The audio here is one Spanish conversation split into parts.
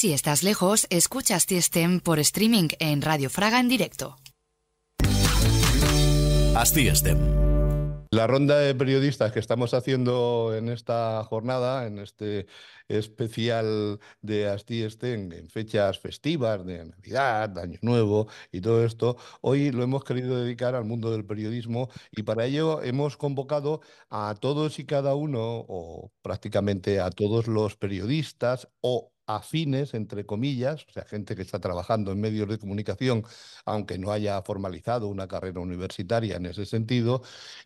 Si estás lejos, escuchas Astiestem por streaming en Radio Fraga en directo. La ronda de periodistas que estamos haciendo en esta jornada, en este especial de Asti Estén en fechas festivas de Navidad, Año Nuevo y todo esto, hoy lo hemos querido dedicar al mundo del periodismo y para ello hemos convocado a todos y cada uno, o prácticamente a todos los periodistas o afines, entre comillas, o sea, gente que está trabajando en medios de comunicación, aunque no haya formalizado una carrera universitaria en ese sentido,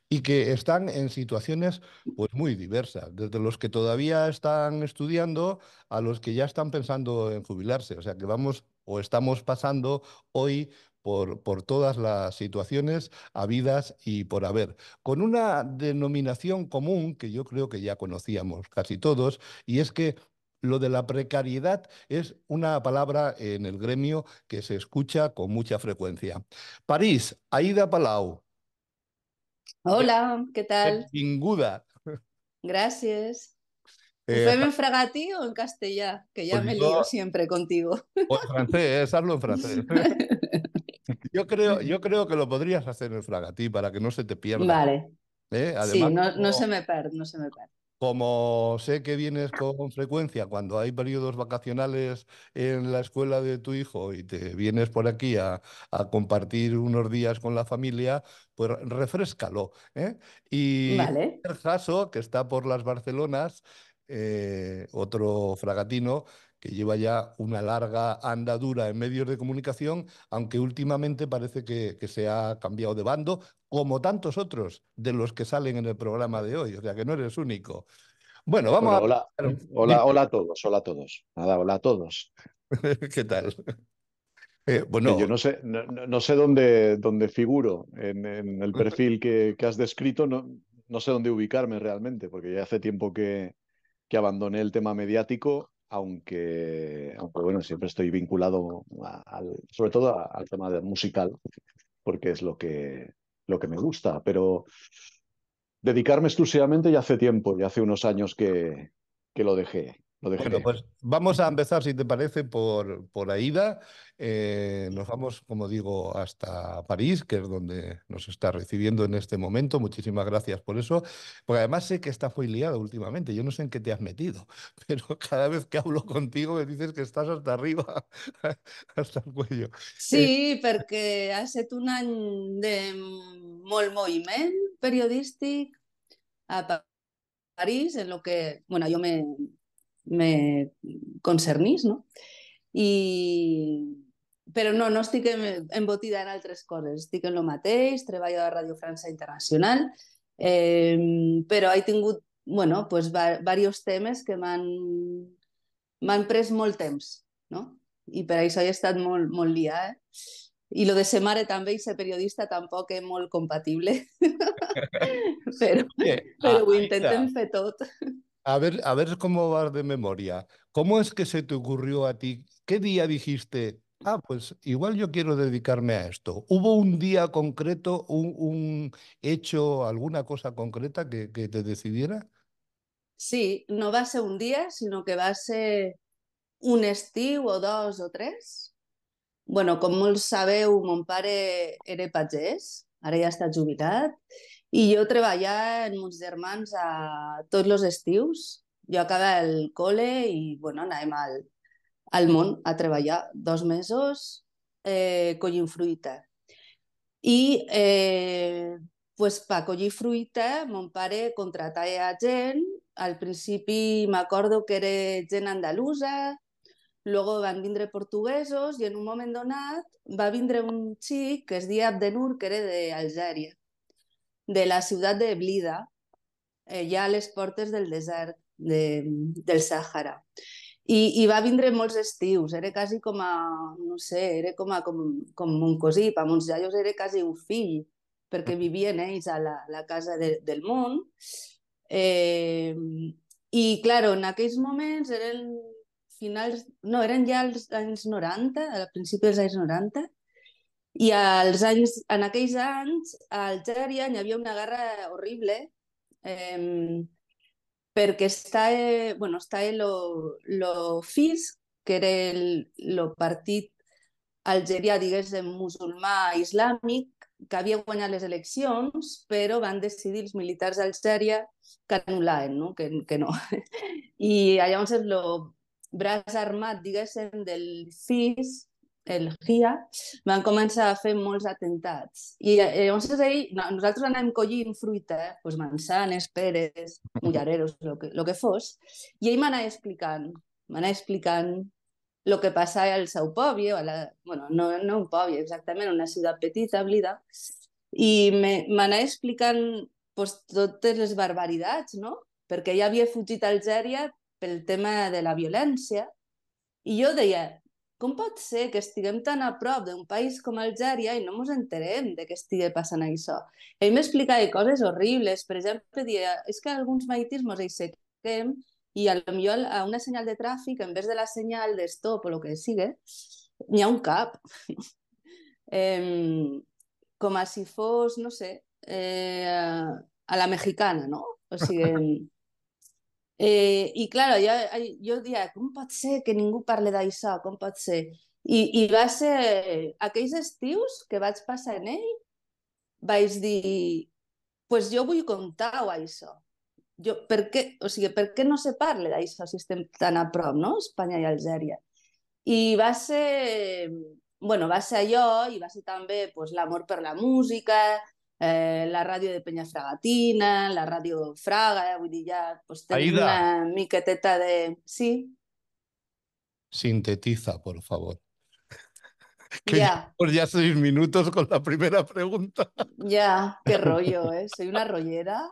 y que están en situaciones pues, muy diversas, desde los que todavía están estudiando a los que ya están pensando en jubilarse. O sea, que vamos o estamos pasando hoy por, por, todas las situaciones habidas y por haber, con una denominación común que yo creo que ya conocíamos casi todos, y es que lo de la precariedad es una palabra en el gremio que se escucha con mucha frecuencia. París, Aida Palau. Hola, ¿qué tal? Pinguda. Gracias. Eh, en fragatí o en castellá? Que ya pues me lío siempre contigo. O en francés, hazlo en francés. yo, creo, yo creo que lo podrías hacer en fragatí para que no se te pierda. Vale. ¿eh? sí, no, se me perde, no se me perde como sé que vienes con frecuencia cuando hay periodos vacacionales en la escuela de tu hijo y te vienes por aquí a, compartir unos días con la familia, pues refrescalo. ¿eh? Y el Jaso, que está por las Barcelonas, eh, otro fragatino, que lleva ya una larga andadura en medios de comunicación, aunque últimamente parece que, se ha cambiado de bando, como tantos otros de los que salen en el programa de hoy, o sea que no eres único. Bueno, vamos a... Hola, hola a todos, hola a todos. hola a todos. ¿Qué tal? Eh, bueno, yo no sé, no, sé dónde, dónde figuro en, el perfil que, has descrito, no, no, sé dónde ubicarme realmente, porque ya hace tiempo que, que abandoné el tema mediático aunque, bueno, siempre estoy vinculado sobre todo al tema musical, porque es lo que, lo que me gusta, pero dedicarme exclusivamente ya hace tiempo, ya hace unos años que, que lo dejé pues vamos a empezar, si te parece, por, por Aida. Eh, nos vamos, como digo, hasta París, que es donde nos está recibiendo en este momento. Muchísimas gracias por eso. Porque además sé que está muy liado últimamente. Yo no sé en qué te has metido, pero cada vez que hablo contigo me dices que estás hasta arriba, hasta el cuello. Sí, eh, porque hace un año de movimiento periodístico a París, en lo que, bueno, yo me me concernís, no? I... Però no, no estic embotida en altres coses. Estic en el mateix, treballo a Radio França Internacional, eh, però he tingut bueno, pues, diversos temes que m'han pres molt temps, no? I per això he estat molt, molt liada. Eh? I lo de ser mare també i ser periodista tampoc és molt compatible. però, ah, però ho intentem fer tot. A ver, a ver cómo vas de memoria. ¿Cómo es que se te ocurrió a ti? ¿Qué día dijiste, ah, pues igual yo quiero dedicarme a esto? ¿Hubo un día concreto, un, un hecho, alguna cosa concreta que, que, te decidiera? Sí, no va a ser un día, sino que va a ser un estiu o dos o tres. Bueno, como sabe sabeu, mon pare era pagès, ara ja està I jo treballava amb uns germans a tots els estius. Jo acaba el col·le i bueno, anàvem al, al món a treballar dos mesos eh, collint fruita. I eh, pues, per collir fruita, mon pare contratava gent. Al principi m'acordo que era gent andalusa, Luego van vindre portuguesos i en un moment donat va vindre un xic que es deia Abdenur, que era d'Algèria de la ciutat de Blida, eh, ja a les portes del desert de, del Sàhara. I, I va vindre molts estius, era quasi com a, no sé, era com, a, com, com un cosí, per uns iaios era quasi un fill, perquè mm. vivien ells a la, la casa de, del món. Eh, I, claro, en aquells moments eren finals, no, eren ja els anys 90, a principis dels anys 90, i als anys, en aquells anys, a Algèria hi havia una guerra horrible eh, perquè està, bueno, està el, lo FIS, que era el lo partit algerià, diguéssim, musulmà islàmic, que havia guanyat les eleccions, però van decidir els militars d'Algèria que anul·laven, no? Que, que no. I llavors el braç armat, diguéssim, del FIS el GIA, van començar a fer molts atentats. I eh, llavors ell, nosaltres anem collint fruita, eh? pues doncs mansanes, peres, mullareros, el que, lo que fos, i ell m'anava explicant, m'anava explicant el que passava al seu poble, o a la, bueno, no, no un poble exactament, una ciutat petita, blida, i m'anava explicant pues, totes les barbaritats, no? Perquè ja havia fugit a Algèria pel tema de la violència, i jo deia, com pot ser que estiguem tan a prop d'un país com Algèria i no ens enterem de què estigui passant això? Ell m'explicava coses horribles, per exemple, dia, és que alguns maitins ens aixequem i a lo millor a una senyal de tràfic, en vez de la senyal d'estop o el que sigui, n'hi ha un cap. eh, com a si fos, no sé, eh, a la mexicana, no? O sigui, Eh, I, clar, jo, jo dia, com pot ser que ningú parli d'això? Com pot ser? I, I va ser... Aquells estius que vaig passar en ell, vaig dir, pues jo vull contar-ho, això. Jo, per què, o sigui, per què no se parla d'això si estem tan a prop, no? Espanya i Algèria. I va ser... bueno, va ser allò i va ser també pues, l'amor per la música, Eh, la radio de Peña Fragatina, la radio Fraga, vull eh, pues, una miqueteta de... Sí? Sintetiza, por favor. ya. Por pues ya seis minutos con la primera pregunta. Ya, qué rollo, ¿eh? Soy una rollera.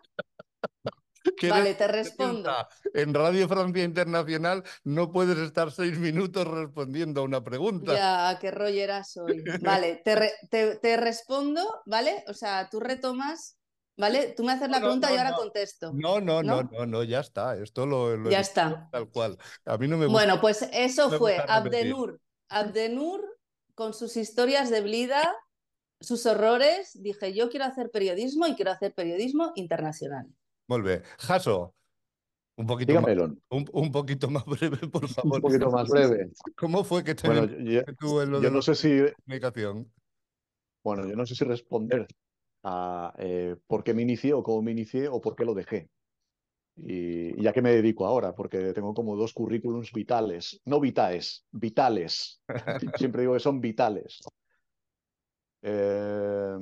Vale, te respondo. En Radio Francia Internacional no puedes estar seis minutos respondiendo a una pregunta. Ya, qué rollera soy. Vale, te, respondo, ¿vale? O sea, tú retomas ¿Vale? Tú me haces la pregunta y ahora contesto. No, no, no, no, no, ya está. Esto lo, ya está. tal cual. A mí no me Bueno, pues eso fue Abdenur. Abdenur con sus historias de Blida, sus horrores, dije, yo quiero hacer periodismo y quiero hacer periodismo internacional. Vuelve, Jaso, un poquito, más, un, poquito más breve, por favor. Un poquito más breve. ¿Cómo fue que te bueno, yo, no la sé si, comunicación? Bueno, yo no sé si responder a eh, por qué me inicié o cómo me inicié o por qué lo dejé. Y, ya que me dedico ahora, porque tengo como dos currículums vitales, no vitaes, vitales. Siempre digo que son vitales. Eh,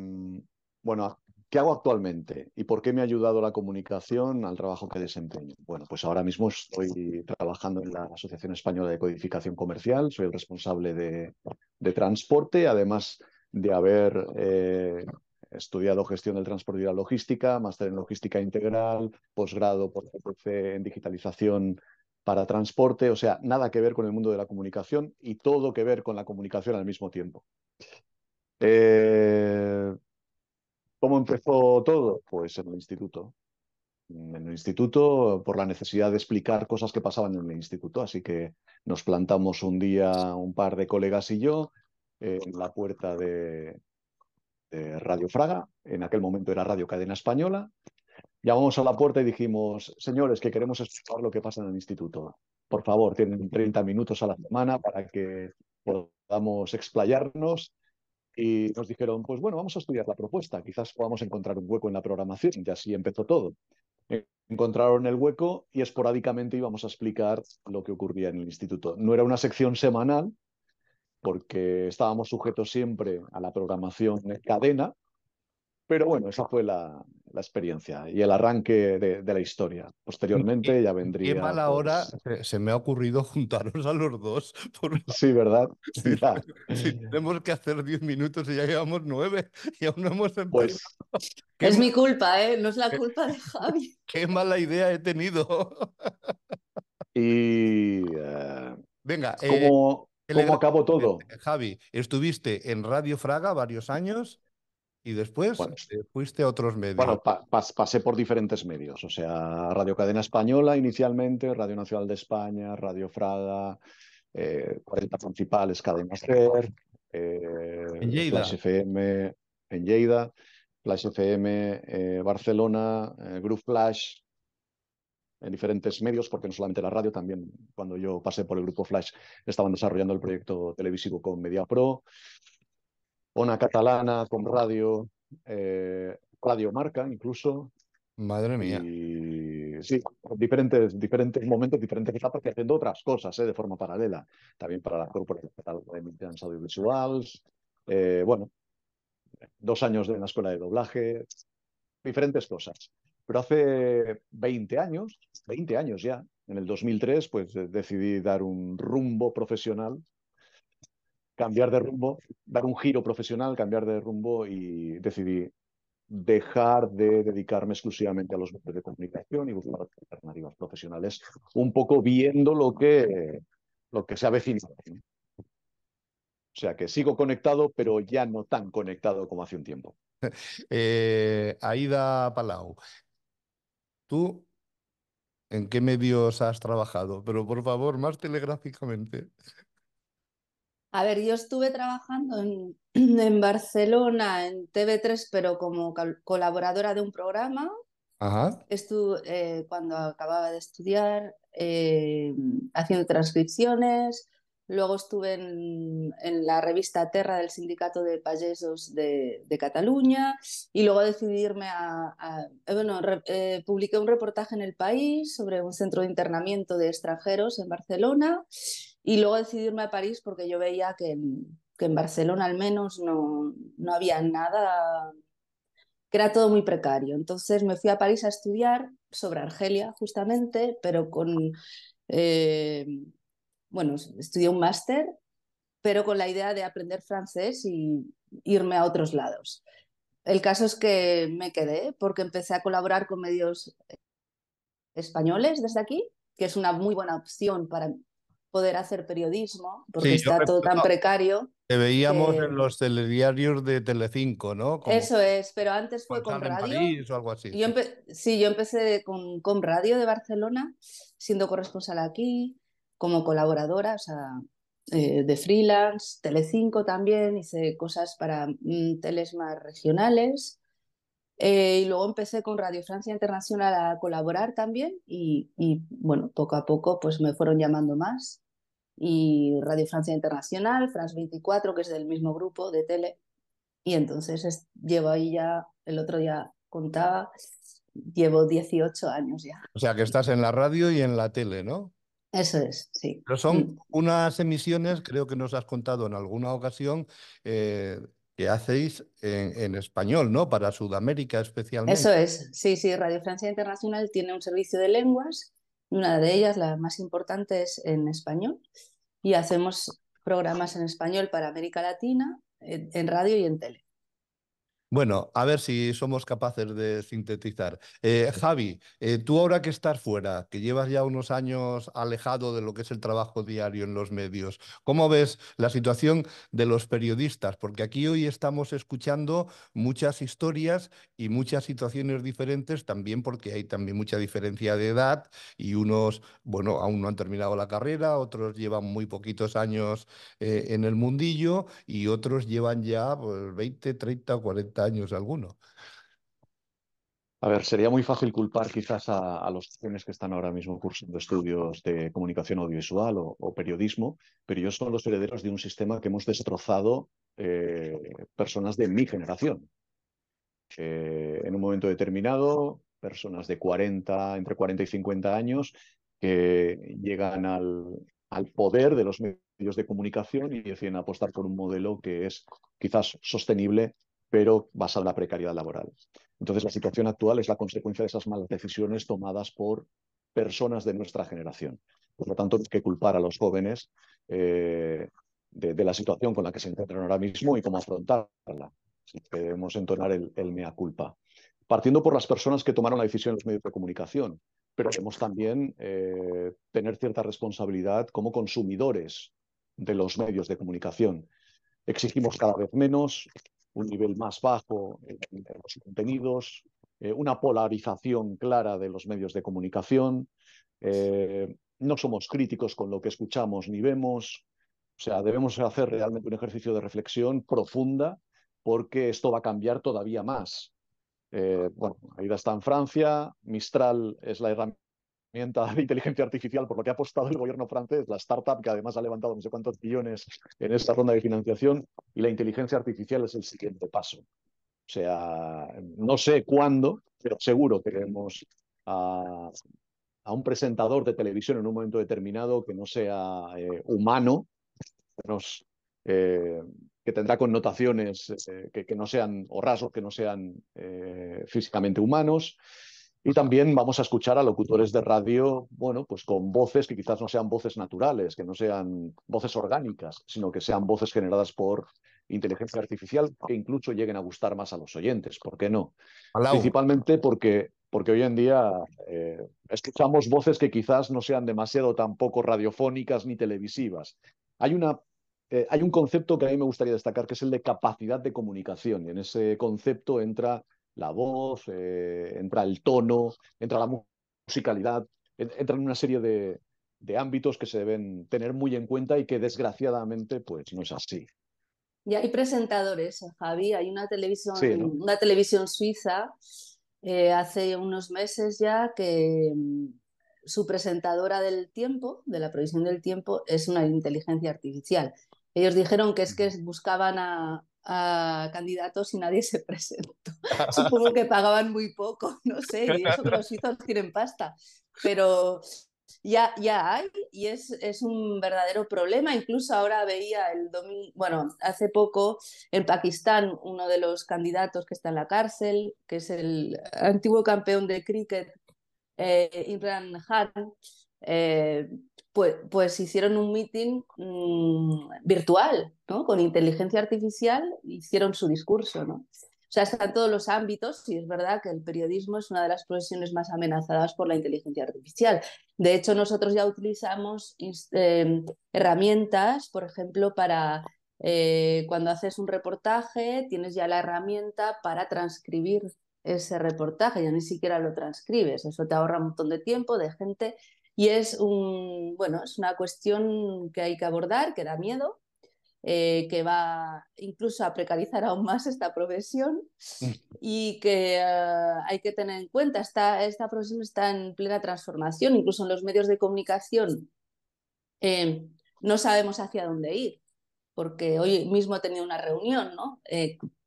bueno, ¿Qué hago actualmente? ¿Y por qué me ha ayudado la comunicación al trabajo que desempeño? Bueno, pues ahora mismo estoy trabajando en la Asociación Española de Codificación Comercial, soy el responsable de, transporte, además de haber eh, estudiado gestión del transporte y la logística, máster en logística integral, posgrado por CPC en digitalización para transporte, o sea, nada que ver con el mundo de la comunicación y todo que ver con la comunicación al mismo tiempo. Eh, ¿Cómo empezó todo? Pues en el instituto. En el instituto, por la necesidad de explicar cosas que pasaban en el instituto. Así que nos plantamos un día un par de colegas y yo en la puerta de, Radio Fraga. En aquel momento era Radio Cadena Española. Llamamos a la puerta y dijimos, señores, que queremos explicar lo que pasa en el instituto. Por favor, tienen 30 minutos a la semana para que podamos explayarnos y nos dijeron, pues bueno, vamos a estudiar la propuesta, quizás podamos encontrar un hueco en la programación, y así empezó todo. E-, encontraron el hueco y esporádicamente íbamos a explicar lo que ocurría en el instituto. No era una sección semanal, porque estábamos sujetos siempre a la programación en cadena, pero bueno, esa fue la, experiencia y el arranque de, la historia. Posteriormente ya vendría. Qué mala hora pues se, me ha ocurrido juntaros a los dos. Sí, ¿verdad? Sí, tenemos que hacer diez minutos y ya llevamos nueve. y aún no hemos pues empezado. Es mi culpa, ¿eh? No es la culpa de Javi. Qué mala idea he tenido. y. Eh, Venga, ¿cómo, eh, acabo eh, todo? Javi, estuviste en Radio Fraga varios años. Y después bueno, fuiste a otros medios. Bueno, pasé por diferentes medios, o sea, Radio Cadena Española inicialmente, Radio Nacional de España, Radio Frada eh, 40 principales, Cadena Ser, Flash eh, FM en Lleida, Flash FM eh, Barcelona, eh, group Flash, en diferentes medios, porque no solamente la radio, también cuando yo pasé por el grupo Flash estaban desarrollando el proyecto televisivo con Media Pro una Catalana, con Radio, eh, Radio Marca incluso. Madre mía. sí, diferentes, diferentes momentos, diferentes etapas haciendo otras cosas ¿eh? de forma paralela. También para la corporación de Audiovisuales. Eh, bueno, dos años en la escuela de doblaje, diferentes cosas. Pero hace 20 años, 20 años ya, en el 2003, pues eh, decidí dar un rumbo profesional cambiar de rumbo, dar un giro profesional, cambiar de rumbo y decidí dejar de dedicarme exclusivamente a los medios de comunicación y buscar alternativas profesionales, un poco viendo lo que, lo que se avecina. O sea que sigo conectado, pero ya no tan conectado como hace un tiempo. Eh, Aida Palau, tú ¿En qué medios has trabajado? Pero por favor, más telegráficamente. A ver, yo estuve trabajando en, Barcelona, en TV3, pero como colaboradora de un programa. Ajá. Estuve, eh, cuando acababa de estudiar, eh, haciendo transcripciones. Luego estuve en, la revista Terra del Sindicato de Payesos de, Cataluña y luego decidí a... Eh, bueno, publiqué un reportaje en El País sobre un centro de internamiento de extranjeros en Barcelona y luego decidí irme a París porque yo veía que en, que Barcelona al menos no, había nada, que era todo muy precario. Entonces me fui a París a estudiar sobre Argelia justamente, pero con, eh, bueno, estudié un máster, pero con la idea de aprender francés y irme a otros lados. El caso es que me quedé porque empecé a colaborar con medios eh, españoles desde aquí, que es una muy buena opción para poder hacer periodismo, porque está todo tan precario. Te veíamos en los telediarios de Telecinco, ¿no? Eso es, pero antes fue con radio. o algo así. sí, yo empecé con, con radio de Barcelona, siendo corresponsal aquí, como colaboradora, o sea, eh, de freelance, Telecinco también, hice cosas para mm, teles más regionales eh, y luego empecé con Radio Francia Internacional a colaborar también y, bueno, poco a poco pues me fueron llamando más. Y Radio Francia Internacional, France 24, que es del mismo grupo de tele. Y entonces llevo ahí ya, el otro día contaba, llevo 18 años ya. O sea que estás en la radio y en la tele, ¿no? Eso es, sí. Pero son mm. unas emisiones, creo que nos has contado en alguna ocasión, eh, que hacéis en, español, ¿no? Para Sudamérica especialmente. Eso es, sí, sí, Radio Francia Internacional tiene un servicio de lenguas, una de ellas, la más importante, es en español, y hacemos programas en español para América Latina, en radio y en tele. Bueno, a ver si somos capaces de sintetizar. Eh, Javi, eh, tú ahora que estás fuera, que llevas ya unos años alejado de lo que es el trabajo diario en los medios, ¿cómo ves la situación de los periodistas? Porque aquí hoy estamos escuchando muchas historias y muchas situaciones diferentes, también porque hay también mucha diferencia de edad y unos, bueno, aún no han terminado la carrera, otros llevan muy poquitos años eh, en el mundillo y otros llevan ya 20, 30, 40 años alguno. A ver, sería muy fácil culpar quizás a, los jóvenes que están ahora mismo cursando estudios de comunicación audiovisual o, periodismo, pero yo son los herederos de un sistema que hemos destrozado eh, personas de mi generación. Eh, en un momento determinado, personas de 40, entre 40 y 50 años, que llegan al, al poder de los medios de comunicación y deciden apostar por un modelo que es quizás sostenible pero basada en la precariedad laboral. Entonces, la situación actual es la consecuencia de esas malas decisiones tomadas por personas de nuestra generación. Por lo tanto, hay que culpar a los jóvenes eh, de, la situación con la que se encuentran ahora mismo y cómo afrontarla. debemos entonar el, mea culpa. Partiendo por las personas que tomaron la decisión en los medios de comunicación, pero debemos también eh, tener cierta responsabilidad como consumidores de los medios de comunicación. Exigimos cada vez menos, un nivel más bajo en, los contenidos, eh, una polarización clara de los medios de comunicación, eh, no somos críticos con lo que escuchamos ni vemos, o sea, debemos hacer realmente un ejercicio de reflexión profunda porque esto va a cambiar todavía más. Eh, bueno, ahí está en Francia, Mistral es la herramienta Mientras de inteligencia artificial por lo que ha apostado el gobierno francés, la startup que además ha levantado no sé cuántos billones en esta ronda de financiación, y la inteligencia artificial es el siguiente paso. O sea, no sé cuándo, pero seguro tenemos a, a un presentador de televisión en un momento determinado que no sea eh, humano, eh, que, tendrá connotaciones eh, que, no sean, o rasgos que no sean físicamente humanos. Y también vamos a escuchar a locutores de radio, bueno, pues con voces que quizás no sean voces naturales, que no sean voces orgánicas, sino que sean voces generadas por inteligencia artificial que incluso lleguen a gustar más a los oyentes. ¿Por qué no? Principalmente porque, porque hoy en día eh, escuchamos voces que quizás no sean demasiado tampoco radiofónicas ni televisivas. Hay una eh, hay un concepto que a mí me gustaría destacar, que es el de capacidad de comunicación. Y en ese concepto entra la voz, eh, entra el tono, entra la musicalidad, entran una serie de, ámbitos que se deben tener muy en cuenta y que desgraciadamente pues no es así. Y hay presentadores, eh, Javi, hay una televisión, una televisión suiza eh, hace unos meses ya que mm, su presentadora del tiempo, de la provisión del tiempo, es una inteligencia artificial. Ellos dijeron que es que buscaban a, a candidatos y nadie se presentó. Supongo que pagaban muy poco, no sé, y eso que los suizos tienen pasta, pero ya, ya hay y es, es, un verdadero problema. Incluso ahora veía el domingo, bueno, hace poco en Pakistán uno de los candidatos que está en la cárcel, que es el antiguo campeón de cricket, eh, Imran Khan, eh, pues, pues, hicieron un meeting mm, virtual, ¿no? Con inteligencia artificial hicieron su discurso, ¿no? O sea, está en todos los ámbitos y es verdad que el periodismo es una de las profesiones más amenazadas por la inteligencia artificial. De hecho, nosotros ya utilizamos em, herramientas, por ejemplo, para eh, cuando haces un reportaje, tienes ya la herramienta para transcribir ese reportaje, ya ni siquiera lo transcribes, eso te ahorra un montón de tiempo, de gente y es, un, bueno, es una cuestión que hay que abordar, que da miedo, eh, que va incluso a precarizar aún más esta profesión mm. y que eh, hay que tener en cuenta. Esta, esta profesión está en plena transformación, incluso en los medios de comunicación eh, no sabemos hacia dónde ir, porque hoy mismo he tenido una reunión, ¿no?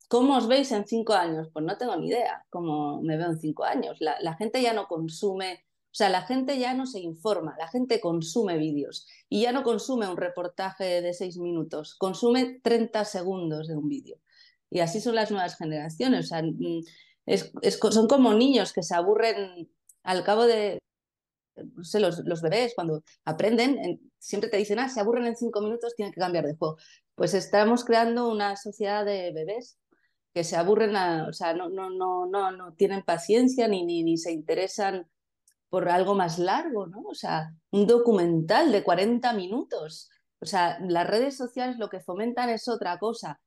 ¿Cómo os veis en cinco años? Pues no tengo ni idea cómo me veo en cinco años. la gente ya no consume o sea, la gente ya no se informa, la gente consume vídeos y ya no consume un reportaje de seis minutos, consume 30 segundos de un vídeo. Y así son las nuevas generaciones. O sea, mm, es, son como niños que se aburren al cabo de, no sé, los, bebés cuando aprenden, siempre te dicen, ah, se aburren en cinco minutos, tienen que cambiar de juego. Pues estamos creando una sociedad de bebés que se aburren, o sea, no, no, no, no, no tienen paciencia ni, ni se interesan por algo más largo, ¿no? O sea, un documental de 40 minutos. O sea, las redes sociales lo que fomentan es otra cosa.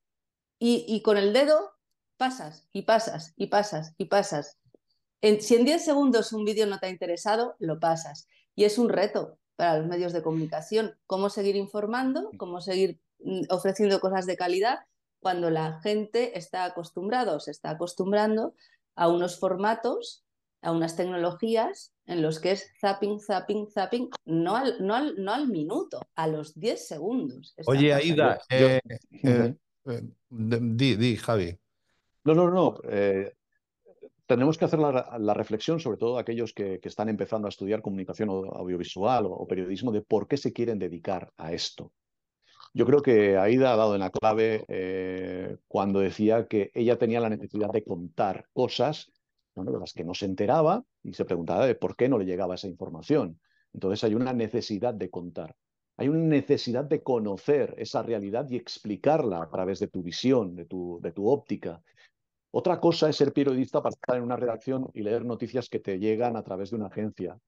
Y, con el dedo pasas y pasas y pasas y pasas. si en 10 segundos un vídeo no te ha interesado, lo pasas. Y es un reto para los medios de comunicación, cómo seguir informando, cómo seguir mm, ofreciendo cosas de calidad cuando la gente está acostumbrada o se está acostumbrando a unos formatos, a unas tecnologías en los que es zapping, zapping, zapping, no al, no no al minuto, a los 10 segundos. Oye, Aida, eh, eh, eh, di, di, Javi. No, no, no. tenemos que hacer la, reflexión, sobre todo aquellos que, están empezando a estudiar comunicación audiovisual o, periodismo, de por qué se quieren dedicar a esto. Yo creo que Aida ha dado en la clave cuando decía que ella tenía la necesidad de contar cosas de las que no se enteraba y se preguntaba de por qué no le llegaba esa información. Entonces hay una necesidad de contar, hay una necesidad de conocer esa realidad y explicarla a través de tu visión, de tu, de tu óptica. Otra cosa es ser periodista para estar en una redacción y leer noticias que te llegan a través de una agencia.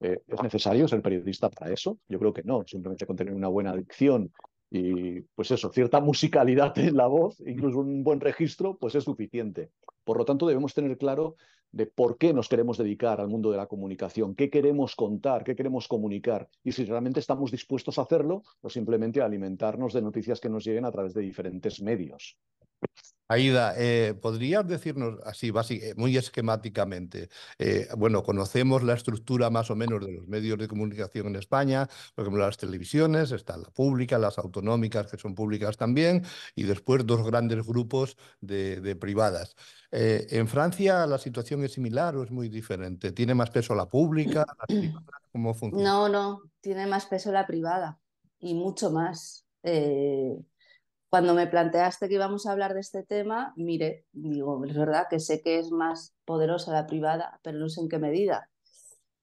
Eh, ¿Es necesario ser periodista para eso? Yo creo que no, simplemente con tener una buena adicción y pues eso, cierta musicalidad en la voz, incluso un buen registro, pues es suficiente. Por lo tanto, debemos tener claro de por qué nos queremos dedicar al mundo de la comunicación, qué queremos contar, qué queremos comunicar y si realmente estamos dispuestos a hacerlo o pues simplemente a alimentarnos de noticias que nos lleguen a través de diferentes medios. Aida, eh, ¿podrías decirnos así, eh, muy esquemáticamente? Eh, bueno, conocemos la estructura más o menos de los medios de comunicación en España, por ejemplo, las televisiones, está la pública, las autonómicas, que son públicas también, y después dos grandes grupos de, privadas. ¿En Francia la situación es similar o es muy diferente? ¿Tiene más peso la pública? ¿Cómo funciona? No, no, tiene más peso la privada y mucho más cuando me planteaste que íbamos a hablar de este tema, mire, digo, es verdad que sé que es más poderosa la privada, pero no sé en qué medida.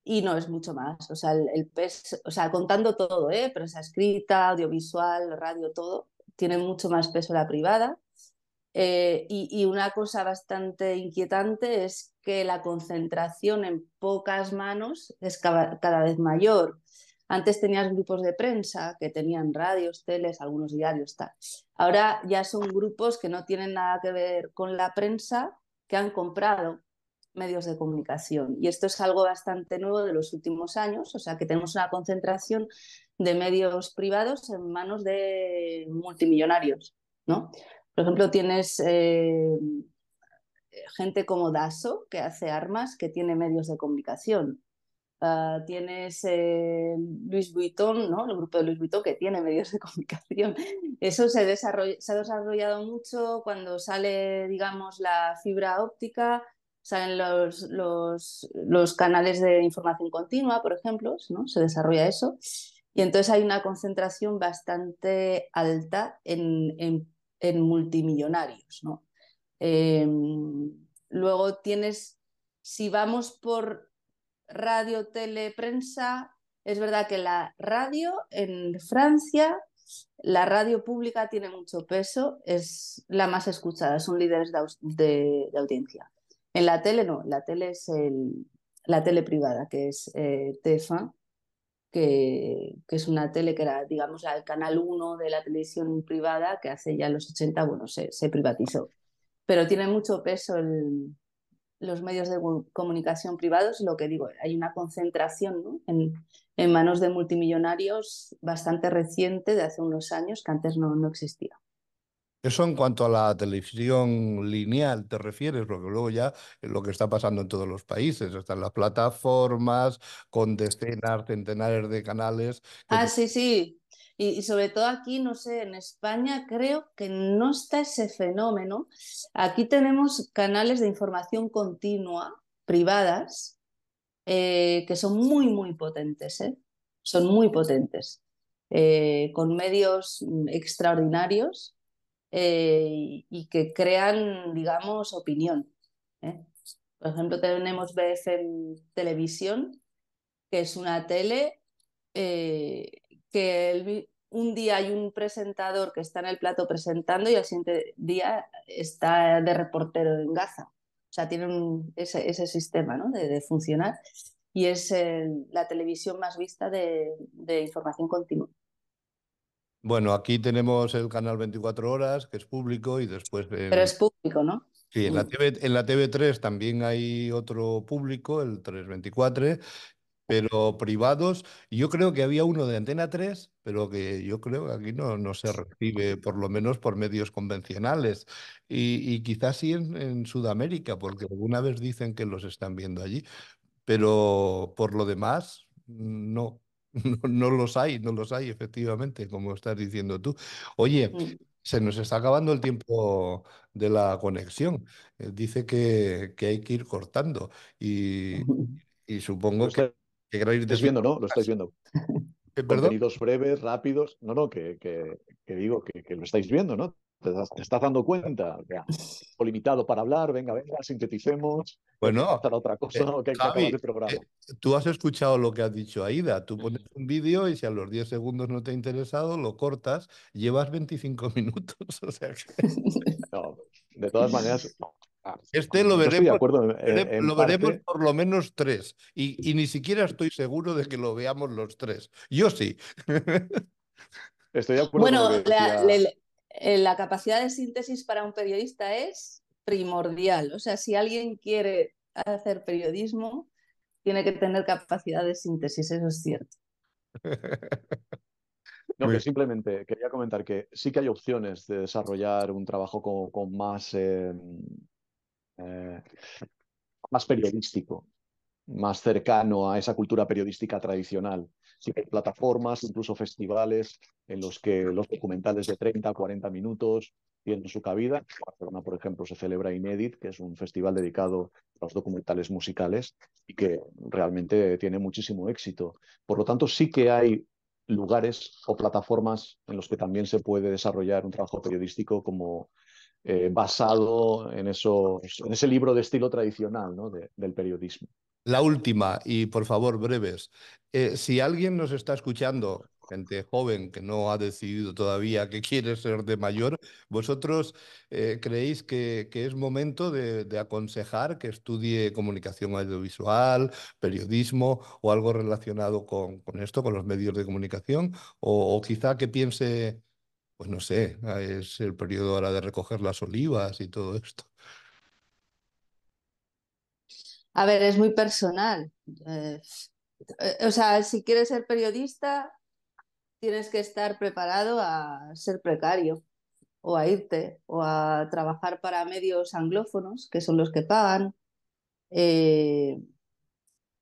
Y no es mucho más, o sea, el, peso, o sea, contando todo, ¿eh? prensa escrita, audiovisual, radio, todo, tiene mucho más peso la privada. Eh, y, una cosa bastante inquietante es que la concentración en pocas manos es cada vez mayor. Antes tenías grupos de prensa que tenían radios, teles, algunos diarios, tal. Ahora ya son grupos que no tienen nada que ver con la prensa, que han comprado medios de comunicación. Y esto es algo bastante nuevo de los últimos años, o sea que tenemos una concentración de medios privados en manos de multimillonarios, ¿no? Por ejemplo, tienes eh, gente como Daso, que hace armas, que tiene medios de comunicación. Ah, tienes eh, Luis Vuitton, ¿no? el grupo de Luis Vuitton que tiene medios de comunicación. Eso se, se ha desarrollado mucho cuando sale, digamos, la fibra óptica, salen los, los, canales de información continua, por ejemplo, ¿no? se desarrolla eso. Y entonces hay una concentración bastante alta en, en, multimillonarios. ¿no? Em, luego tienes, si vamos por radio, tele, prensa. Es verdad que la radio en Francia, la radio pública tiene mucho peso, es la más escuchada, son líderes de, audiencia. En la tele no, la tele es la tele privada, que es eh, TEFA, que, es una tele que era, digamos, el canal 1 de la televisión privada, que hace ya los 80, bueno, se, se privatizó. Pero tiene mucho peso el, los medios de comunicación privados, lo que digo, hay una concentración en, manos de multimillonarios bastante reciente, de hace unos años, que antes no, no existía. Eso en cuanto a la televisión lineal te refieres, porque luego ya lo que está pasando en todos los países, están las plataformas con decenas, centenares de canales. Ah, sí, sí, y, sobre todo aquí, no sé, en España creo que no está ese fenómeno. Aquí tenemos canales de información continua, privadas, eh, que son muy, muy potentes, ¿eh? son muy potentes, eh, con medios mm, extraordinarios y que crean, digamos, opinión. Por ejemplo, tenemos BFM Televisión, que es una tele que un día hay un presentador que está en el plato presentando y al siguiente día está de reportero en Gaza. O sea, tienen ese, sistema ¿no? de, funcionar y es la televisión más vista de, información continua. Bueno, aquí tenemos el canal 24 horas, que es público, y después... Pero es público, ¿no? Sí, en la, mm. TV, en la TV3 también hay otro público, el 324, pero privados. Yo creo que había uno de Antena 3, pero que yo creo que aquí no, no se recibe, por lo menos por medios convencionales. Y, y quizás sí en, Sudamérica, porque alguna vez dicen que los están viendo allí, pero por lo demás, no. No, los hay, no los hay, efectivamente, como estás diciendo tú. Oye, mm. se nos está acabando el tiempo de la conexión. Eh, dice que, que hay que ir cortando y, y supongo pues que que quiero ir viendo, ¿no? Lo estáis viendo. ¿Perdón? Contenidos breves, rápidos. No, no, que, digo que, lo estáis viendo, ¿no? Te, estás dando cuenta. O limitado para hablar, venga, venga, sinteticemos. Bueno, otra cosa eh, que que eh, tú has escuchado lo que ha dicho Aida. Tú mm. pones un vídeo y si a los 10 segundos no te ha interesado, lo cortas, llevas 25 minutos. O sea que... no, de todas maneras, este lo veremos, lo por lo menos tres y, ni siquiera estoy seguro de que lo veamos los tres. Yo sí. Estoy de acuerdo. Bueno, eh, la, capacidad de síntesis para un periodista es primordial. O sea, si alguien quiere hacer periodismo, tiene que tener capacidad de síntesis, eso es cierto. No, que simplemente quería comentar que sí que hay opciones de desarrollar un trabajo con, más eh, eh, más periodístico, más cercano a esa cultura periodística tradicional. Sí hay plataformas, incluso festivales, en los que los documentales de 30, 40 minutos tienen su cabida. por ejemplo, se celebra Inédit, que es un festival dedicado a los documentales musicales y que realmente tiene muchísimo éxito. Por lo tanto, sí que hay lugares o plataformas en los que también se puede desarrollar un trabajo periodístico como eh, basado en, en, ese libro de estilo tradicional del periodismo. La última, y por favor breves. Eh, si alguien nos está escuchando, gente joven que no ha decidido todavía que quiere ser de mayor, ¿vosotros eh, creéis que, es momento de, aconsejar que estudie comunicación audiovisual, periodismo o algo relacionado con, esto, con los medios de comunicación? o quizá que piense pues no sé, ah, es el periodo ahora de recoger las olivas y todo esto. A ver, es muy personal. Eh, o sea, si quieres ser periodista, tienes que estar preparado a ser precario o a irte o a trabajar para medios anglófonos, que son los que pagan. Eh,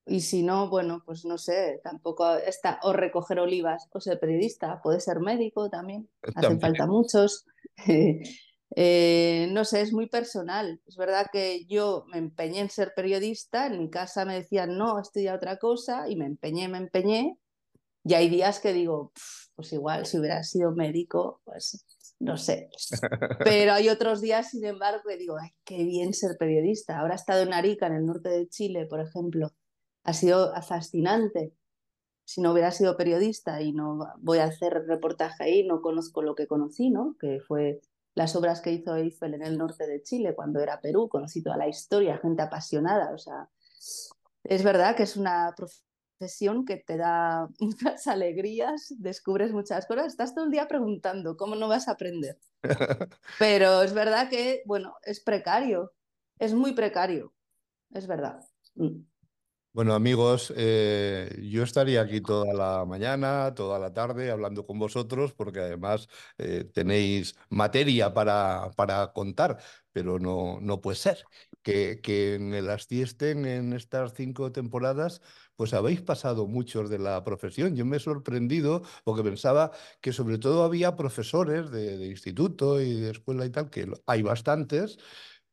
y si no, bueno, pues no sé, tampoco está, o recoger olivas, o ser periodista, puede ser médico también, hacen falta muchos. Eh, no sé, es muy personal. Es verdad que yo me empeñé en ser periodista, en mi casa me decían, no, estudia otra cosa, y me empeñé, me empeñé. Y hay días que digo, pues igual, si hubiera sido médico, pues no sé. Pero hay otros días, sin embargo, que digo, qué bien ser periodista. Ahora he estado en Arica, en el norte de Chile, por ejemplo ha sido fascinante. Si no hubiera sido periodista y no voy a hacer reportaje ahí, no conozco lo que conocí, ¿no? Que fue las obras que hizo Eiffel en el norte de Chile cuando era Perú, conocí toda la historia, gente apasionada, o sea, es verdad que es una profesión que te da muchas alegrías, descubres muchas cosas, estás todo el día preguntando cómo no vas a aprender. Pero es verdad que, bueno, es precario, es muy precario, es verdad. Mm. Bueno, amigos, eh, yo estaría aquí toda la mañana, toda la tarde, hablando con vosotros, porque además eh, tenéis materia para, para, contar, pero no, no puede ser que, que en el Astiesten, en estas cinco temporadas, pues habéis pasado muchos de la profesión. Yo me he sorprendido porque pensaba que sobre todo había profesores de instituto y de escuela y tal, que hay bastantes,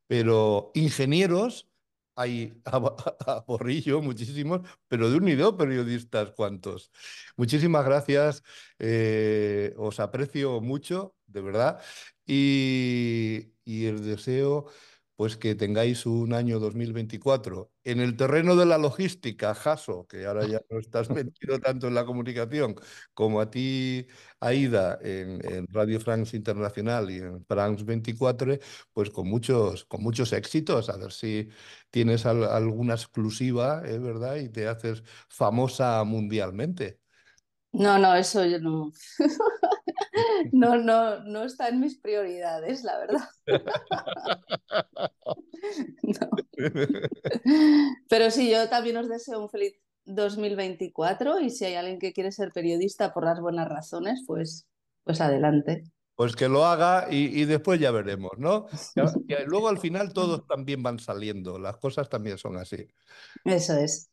pero ingenieros hay a, Borrillo, muchísimos, pero de un y periodistas cuantos. Muchísimas gracias, eh, os aprecio mucho, de verdad, y, y el deseo pues que tengáis un año 2024 en el terreno de la logística, Jaso, que ahora ya no estás metido tanto en la comunicación, como a ti, Aida, en, Radio France Internacional y en France 24, pues con muchos, con muchos éxitos, a ver si tienes alguna exclusiva, ¿eh? ¿verdad? Y te haces famosa mundialmente. No, no, eso yo no. No, no, no está en mis prioridades, la verdad. Pero sí, yo también os deseo un feliz 2024 y si hay alguien que quiere ser periodista por las buenas razones, pues, pues adelante. Pues que lo haga y, después ya veremos, ¿no? luego al final todos también van saliendo, las cosas también son así. Eso es.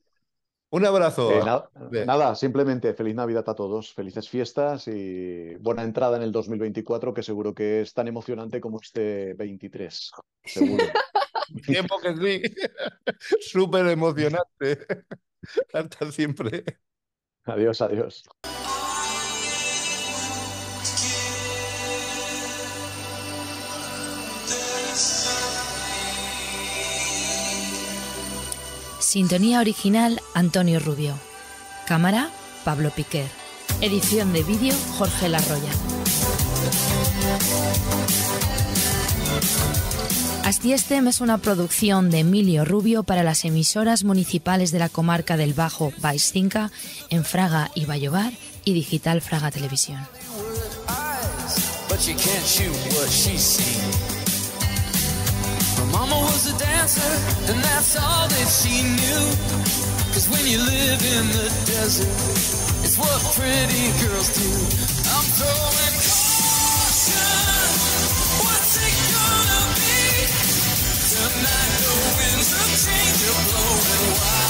Un abrazo. Eh, nada, simplemente feliz Navidad a todos, felices fiestas y buena entrada en el 2024, que seguro que es tan emocionante como este 23. Seguro. Tiempo que sí. Súper emocionante. Hasta siempre. Adiós, adiós. Sintonía original Antonio Rubio. Cámara Pablo Piquer. Edición de vídeo Jorge Larroya. Este es una producción de Emilio Rubio para las emisoras municipales de la comarca del Bajo Baixinca, en Fraga y Vallobar y Digital Fraga Televisión. Mama was a dancer, and that's all that she knew. Cause when you live in the desert, it's what pretty girls do. I'm throwing caution. What's it gonna be? Tonight the winds of change are blowing wild.